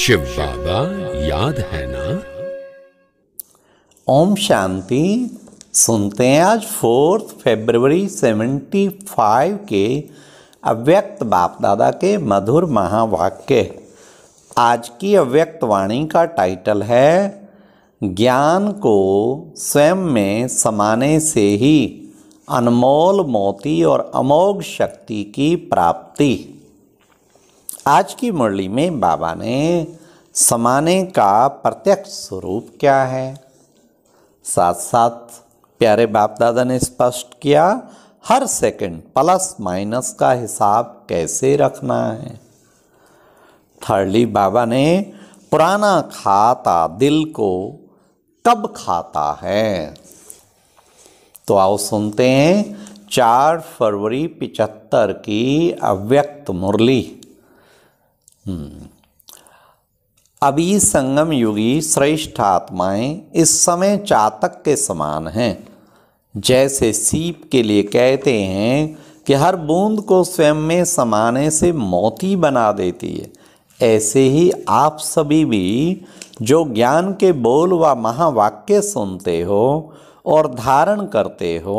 शिव बाबा याद है ना ओम शांति सुनते हैं आज फोर्थ फेब्रवरी सेवेंटी फाइव के अव्यक्त बाप दादा के मधुर महावाक्य आज की अव्यक्त वाणी का टाइटल है ज्ञान को स्वयं में समाने से ही अनमोल मोती और अमोघ शक्ति की प्राप्ति आज की मुरली में बाबा ने समाने का प्रत्यक्ष स्वरूप क्या है साथ साथ प्यारे बाप दादा ने स्पष्ट किया हर सेकंड प्लस माइनस का हिसाब कैसे रखना है थर्डली बाबा ने पुराना खाता दिल को कब खाता है तो आओ सुनते हैं चार फरवरी पिचहत्तर की अव्यक्त मुरली हम्म। अभी संगम युगी श्रेष्ठ आत्माएं इस समय चातक के समान हैं जैसे सीप के लिए कहते हैं कि हर बूंद को स्वयं में समाने से मोती बना देती है ऐसे ही आप सभी भी जो ज्ञान के बोल व महावाक्य सुनते हो और धारण करते हो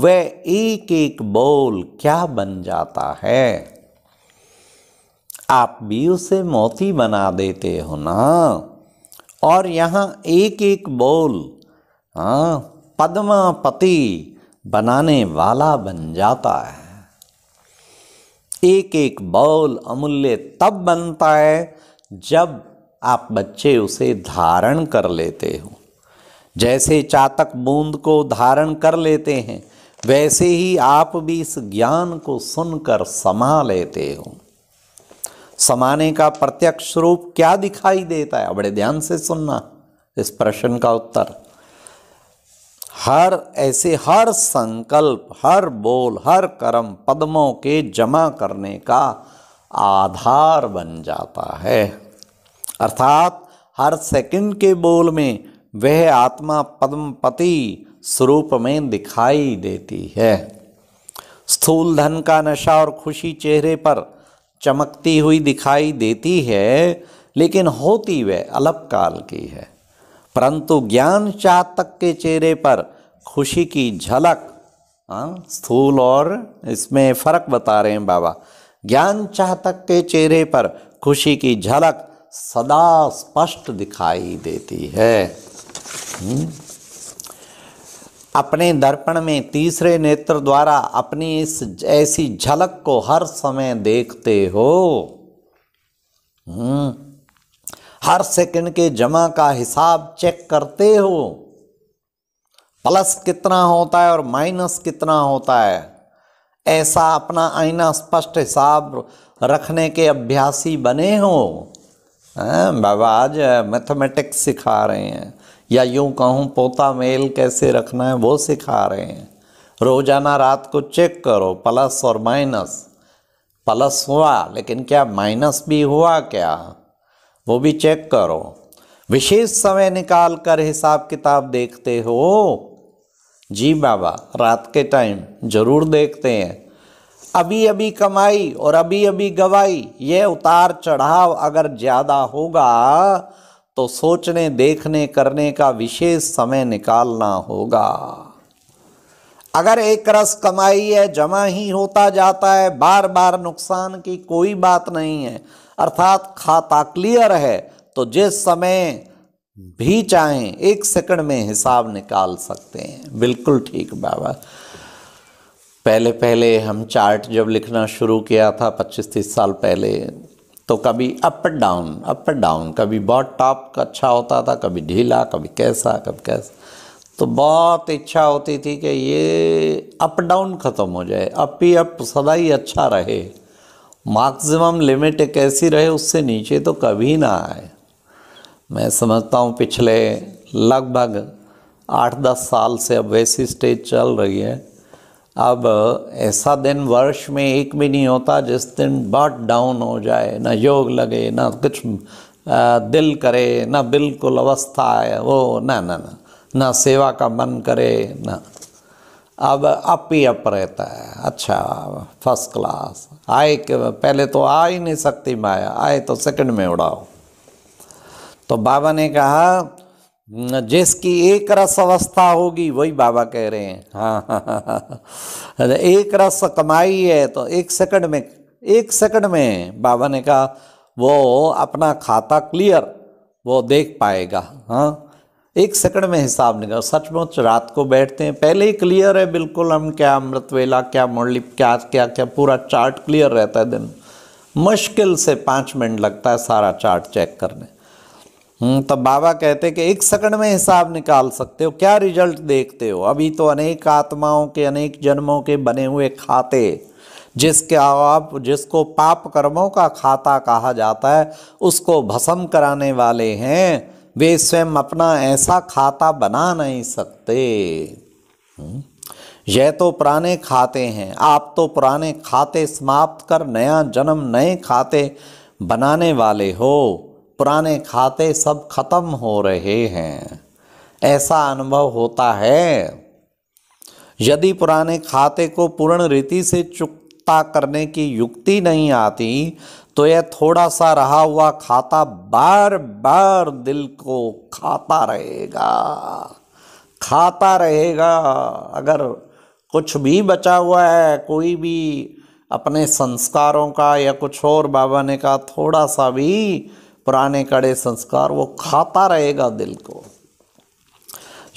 वह एक एक बोल क्या बन जाता है आप भी उसे मोती बना देते हो ना और यहाँ एक एक बोल हाँ पद्मापति बनाने वाला बन जाता है एक एक बोल अमूल्य तब बनता है जब आप बच्चे उसे धारण कर लेते हो जैसे चातक बूंद को धारण कर लेते हैं वैसे ही आप भी इस ज्ञान को सुनकर समा लेते हो समाने का प्रत्यक्ष रूप क्या दिखाई देता है बड़े ध्यान से सुनना इस प्रश्न का उत्तर हर ऐसे हर संकल्प हर बोल हर कर्म पद्मों के जमा करने का आधार बन जाता है अर्थात हर सेकंड के बोल में वह आत्मा पद्मपति स्वरूप में दिखाई देती है स्थूल धन का नशा और खुशी चेहरे पर चमकती हुई दिखाई देती है लेकिन होती वह अलप काल की है परंतु ज्ञान चातक के चेहरे पर खुशी की झलक हाँ, स्थूल और इसमें फर्क बता रहे हैं बाबा ज्ञान चातक के चेहरे पर खुशी की झलक सदा स्पष्ट दिखाई देती है हम्म। अपने दर्पण में तीसरे नेत्र द्वारा अपनी इस ऐसी झलक को हर समय देखते हो हम्म। हर सेकंड के जमा का हिसाब चेक करते हो प्लस कितना होता है और माइनस कितना होता है ऐसा अपना आईना स्पष्ट हिसाब रखने के अभ्यासी बने हो बाबा आज मैथमेटिक्स सिखा रहे हैं या यूँ कहूँ पोता मेल कैसे रखना है वो सिखा रहे हैं रोज़ाना रात को चेक करो प्लस और माइनस प्लस हुआ लेकिन क्या माइनस भी हुआ क्या वो भी चेक करो विशेष समय निकाल कर हिसाब किताब देखते हो जी बाबा रात के टाइम ज़रूर देखते हैं अभी अभी कमाई और अभी अभी गवाई ये उतार चढ़ाव अगर ज़्यादा होगा तो सोचने देखने करने का विशेष समय निकालना होगा अगर एक रस कमाई है जमा ही होता जाता है बार बार नुकसान की कोई बात नहीं है अर्थात खाता क्लियर है तो जिस समय भी चाहें एक सेकंड में हिसाब निकाल सकते हैं बिल्कुल ठीक बाबा पहले पहले हम चार्ट जब लिखना शुरू किया था 25-30 साल पहले तो कभी up and down up and down कभी बहुत टॉप अच्छा होता था कभी ढीला कभी कैसा कभी कैसा तो बहुत इच्छा होती थी कि ये अप डाउन ख़त्म हो जाए अप ही अप सदा ही अच्छा रहे मैक्सिमम लिमिट कैसी रहे उससे नीचे तो कभी ना आए मैं समझता हूँ पिछले लगभग आठ दस साल से अब वैसी स्टेज चल रही है अब ऐसा दिन वर्ष में एक भी नहीं होता जिस दिन बाट डाउन हो जाए ना योग लगे ना कुछ दिल करे ना बिल्कुल अवस्था आए वो ना ना ना ना सेवा का मन करे ना अब अप ही अप रहता है अच्छा फर्स्ट क्लास आए के पहले तो आ ही नहीं सकती माया आए तो सेकंड में उड़ाओ तो बाबा ने कहा जिसकी एक रस अवस्था होगी वही बाबा कह रहे हैं हाँ हाँ हाँ, हाँ, हाँ। एक रस कमाई है तो एक सेकंड में एक सेकंड में बाबा ने कहा वो अपना खाता क्लियर वो देख पाएगा हाँ एक सेकंड में हिसाब निकाल सचमुच रात को बैठते हैं पहले ही क्लियर है बिल्कुल हम क्या अमृत वेला क्या मुरली क्या क्या क्या पूरा चार्ट क्लियर रहता है दिन मुश्किल से पाँच मिनट लगता है सारा चार्ट चेक करने हम्म, तब बाबा कहते कि एक सेकंड में हिसाब निकाल सकते हो क्या रिजल्ट देखते हो अभी तो अनेक आत्माओं के अनेक जन्मों के बने हुए खाते जिसके आप जिसको पाप कर्मों का खाता कहा जाता है उसको भस्म कराने वाले हैं वे स्वयं अपना ऐसा खाता बना नहीं सकते हम्म, यह तो पुराने खाते हैं आप तो पुराने खाते समाप्त कर नया जन्म नए खाते बनाने वाले हो पुराने खाते सब खत्म हो रहे हैं ऐसा अनुभव होता है यदि पुराने खाते को पूर्ण रीति से चुकता करने की युक्ति नहीं आती तो यह थोड़ा सा रहा हुआ खाता बार बार दिल को खाता रहेगा खाता रहेगा अगर कुछ भी बचा हुआ है कोई भी अपने संस्कारों का या कुछ और बाबा ने का थोड़ा सा भी पुराने कड़े संस्कार वो खाता रहेगा दिल को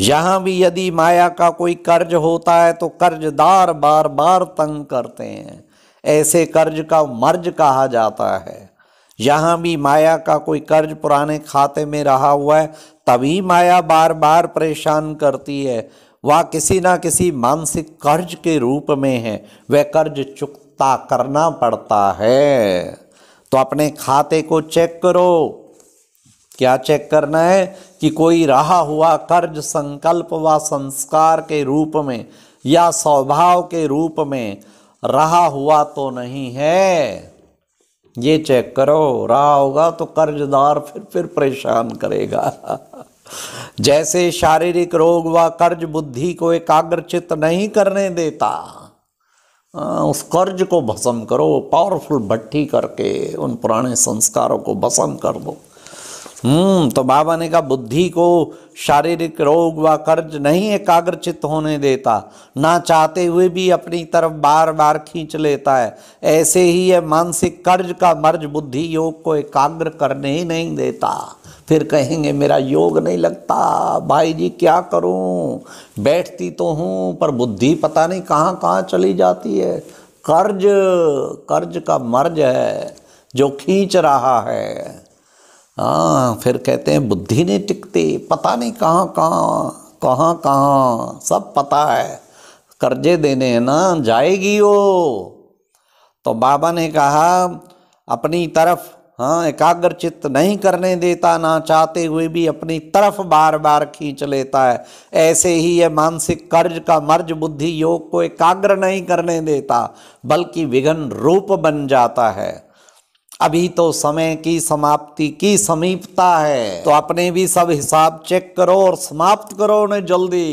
यहाँ भी यदि माया का कोई कर्ज होता है तो कर्जदार बार बार तंग करते हैं ऐसे कर्ज का मर्ज कहा जाता है यहाँ भी माया का कोई कर्ज पुराने खाते में रहा हुआ है तभी माया बार बार परेशान करती है वह किसी ना किसी मानसिक कर्ज के रूप में है वह कर्ज चुकता करना पड़ता है तो अपने खाते को चेक करो क्या चेक करना है कि कोई रहा हुआ कर्ज संकल्प व संस्कार के रूप में या स्वभाव के रूप में रहा हुआ तो नहीं है ये चेक करो रहा होगा तो कर्जदार फिर फिर परेशान करेगा जैसे शारीरिक रोग व कर्ज बुद्धि को एकाग्रचित नहीं करने देता उस कर्ज को भस्म करो पावरफुल भट्टी करके उन पुराने संस्कारों को भस्म कर दो हम्म, तो बाबा ने कहा बुद्धि को शारीरिक रोग व कर्ज नहीं एकाग्रचित होने देता ना चाहते हुए भी अपनी तरफ बार बार खींच लेता है ऐसे ही यह मानसिक कर्ज का मर्ज बुद्धि योग को एकाग्र करने ही नहीं देता फिर कहेंगे मेरा योग नहीं लगता भाई जी क्या करूं बैठती तो हूं पर बुद्धि पता नहीं कहां कहां चली जाती है कर्ज कर्ज का मर्ज है जो खींच रहा है हाँ फिर कहते हैं बुद्धि नहीं टिकती पता नहीं कहाँ कहाँ कहाँ कहाँ सब पता है कर्जे देने हैं ना जाएगी वो तो बाबा ने कहा अपनी तरफ हाँ एकाग्र चित्त नहीं करने देता ना चाहते हुए भी अपनी तरफ बार बार खींच लेता है ऐसे ही यह मानसिक कर्ज का मर्ज बुद्धि योग को एकाग्र नहीं करने देता बल्कि विघन रूप बन जाता है अभी तो समय की समाप्ति की समीपता है तो अपने भी सब हिसाब चेक करो और समाप्त करो उन्हें जल्दी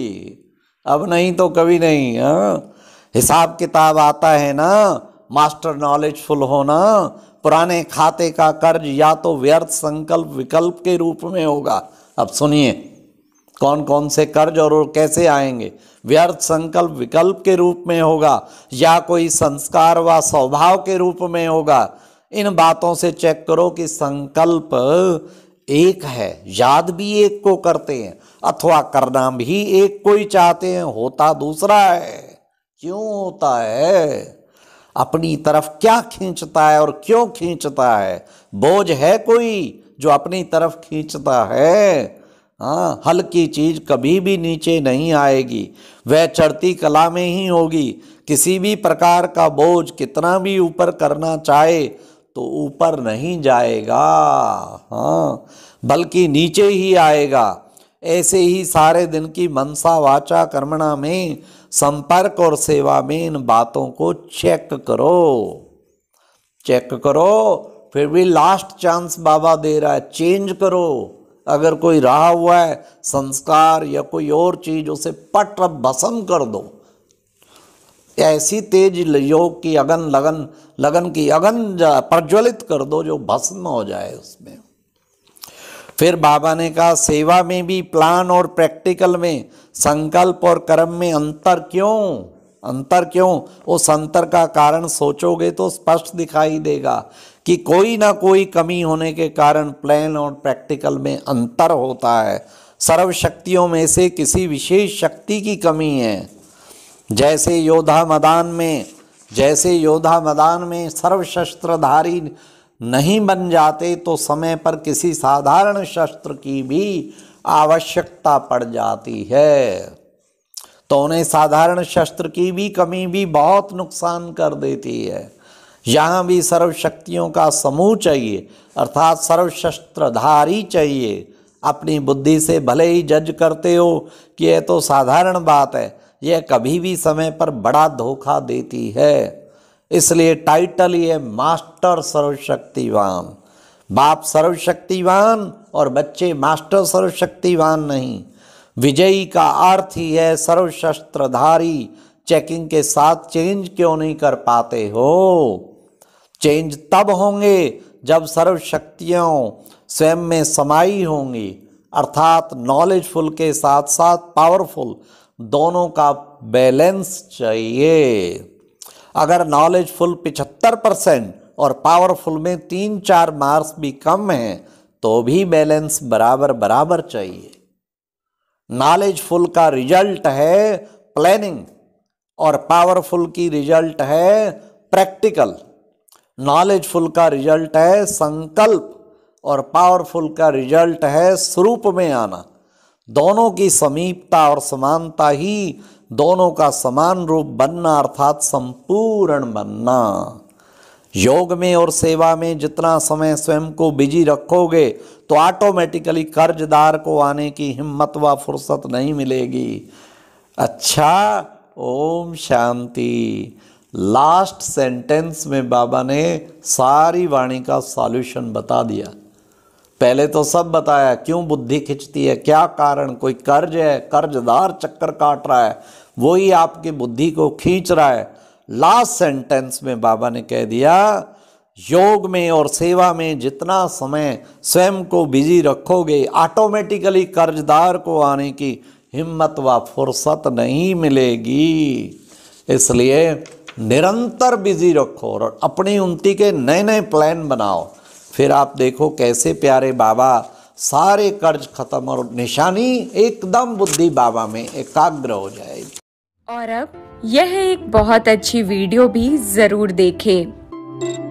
अब नहीं तो कभी नहीं हाँ हिसाब किताब आता है ना मास्टर नॉलेजफुल होना पुराने खाते का कर्ज या तो व्यर्थ संकल्प विकल्प के रूप में होगा अब सुनिए कौन कौन से कर्ज और कैसे आएंगे व्यर्थ संकल्प विकल्प के रूप में होगा या कोई संस्कार व स्वभाव के रूप में होगा इन बातों से चेक करो कि संकल्प एक है याद भी एक को करते हैं अथवा करना भी एक को ही चाहते हैं होता दूसरा है क्यों होता है अपनी तरफ क्या खींचता है और क्यों खींचता है बोझ है कोई जो अपनी तरफ खींचता है हाँ हल्की चीज कभी भी नीचे नहीं आएगी वह चढ़ती कला में ही होगी किसी भी प्रकार का बोझ कितना भी ऊपर करना चाहे तो ऊपर नहीं जाएगा हाँ बल्कि नीचे ही आएगा ऐसे ही सारे दिन की मनसा वाचा कर्मणा में संपर्क और सेवा में इन बातों को चेक करो चेक करो फिर भी लास्ट चांस बाबा दे रहा है चेंज करो अगर कोई रहा हुआ है संस्कार या कोई और चीज उसे पट भसम कर दो ऐसी तेज योग की अगन लगन लगन की अगन प्रज्वलित कर दो जो भस्म हो जाए उसमें फिर बाबा ने कहा सेवा में भी प्लान और प्रैक्टिकल में संकल्प और कर्म में अंतर क्यों अंतर क्यों उस अंतर का कारण सोचोगे तो स्पष्ट दिखाई देगा कि कोई ना कोई कमी होने के कारण प्लान और प्रैक्टिकल में अंतर होता है सर्व शक्तियों में से किसी विशेष शक्ति की कमी है जैसे योद्धा मैदान में जैसे योद्धा मैदान में सर्वशस्त्रधारी नहीं बन जाते तो समय पर किसी साधारण शस्त्र की भी आवश्यकता पड़ जाती है तो उन्हें साधारण शस्त्र की भी कमी भी बहुत नुकसान कर देती है यहाँ भी सर्वशक्तियों का समूह चाहिए अर्थात सर्वशस्त्रधारी चाहिए अपनी बुद्धि से भले ही जज करते हो कि यह तो साधारण बात है यह कभी भी समय पर बड़ा धोखा देती है इसलिए टाइटल ये मास्टर सर्वशक्तिवान बाप सर्वशक्तिवान और बच्चे मास्टर सर्वशक्तिवान नहीं विजयी का अर्थ ही है सर्वशस्त्रधारी चेकिंग के साथ चेंज क्यों नहीं कर पाते हो चेंज तब होंगे जब सर्वशक्तियों स्वयं में समाई होंगी अर्थात नॉलेजफुल के साथ साथ पावरफुल दोनों का बैलेंस चाहिए अगर नॉलेजफुल पिछहत्तर परसेंट और पावरफुल में तीन चार मार्क्स भी कम हैं तो भी बैलेंस बराबर बराबर चाहिए नॉलेजफुल का रिजल्ट है प्लानिंग और पावरफुल की रिजल्ट है प्रैक्टिकल नॉलेजफुल का रिजल्ट है संकल्प और पावरफुल का रिजल्ट है स्वरूप में आना दोनों की समीपता और समानता ही दोनों का समान रूप बनना अर्थात संपूर्ण बनना योग में और सेवा में जितना समय स्वयं को बिजी रखोगे तो ऑटोमेटिकली कर्जदार को आने की हिम्मत व फुर्सत नहीं मिलेगी अच्छा ओम शांति लास्ट सेंटेंस में बाबा ने सारी वाणी का सॉल्यूशन बता दिया पहले तो सब बताया क्यों बुद्धि खिंचती है क्या कारण कोई कर्ज है कर्जदार चक्कर काट रहा है वही आपकी बुद्धि को खींच रहा है लास्ट सेंटेंस में बाबा ने कह दिया योग में और सेवा में जितना समय स्वयं को बिजी रखोगे ऑटोमेटिकली कर्जदार को आने की हिम्मत व फुर्सत नहीं मिलेगी इसलिए निरंतर बिजी रखो और अपनी उन्नति के नए नए प्लान बनाओ फिर आप देखो कैसे प्यारे बाबा सारे कर्ज खत्म और निशानी एकदम बुद्धि बाबा में एकाग्र हो जाएगी और अब यह एक बहुत अच्छी वीडियो भी जरूर देखें